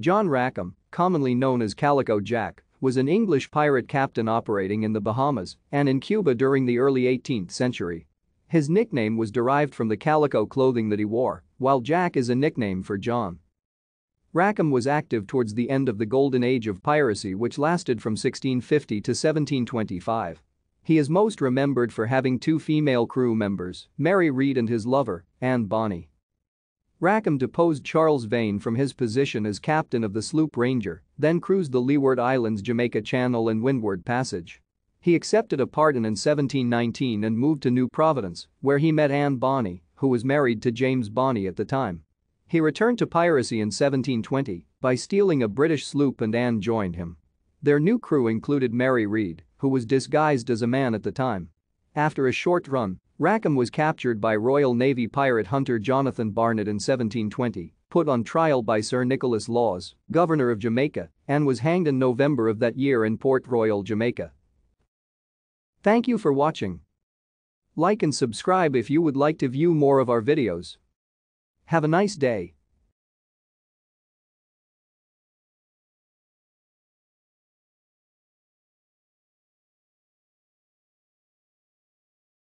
John Rackham, commonly known as Calico Jack, was an English pirate captain operating in the Bahamas and in Cuba during the early 18th century. His nickname was derived from the calico clothing that he wore, while Jack is a nickname for John. Rackham was active towards the end of the Golden Age of piracy which lasted from 1650 to 1725. He is most remembered for having two female crew members, Mary Read and his lover, Anne Bonny. Rackham deposed Charles Vane from his position as captain of the sloop Ranger, then cruised the Leeward Islands Jamaica Channel and Windward Passage. He accepted a pardon in 1719 and moved to New Providence, where he met Anne Bonney, who was married to James Bonney at the time. He returned to piracy in 1720 by stealing a British sloop and Anne joined him. Their new crew included Mary Reed, who was disguised as a man at the time. After a short run, Rackham was captured by Royal Navy pirate hunter Jonathan Barnet in 1720, put on trial by Sir Nicholas Laws, governor of Jamaica, and was hanged in November of that year in Port Royal, Jamaica. Thank you for watching. Like and subscribe if you would like to view more of our videos. Have a nice day.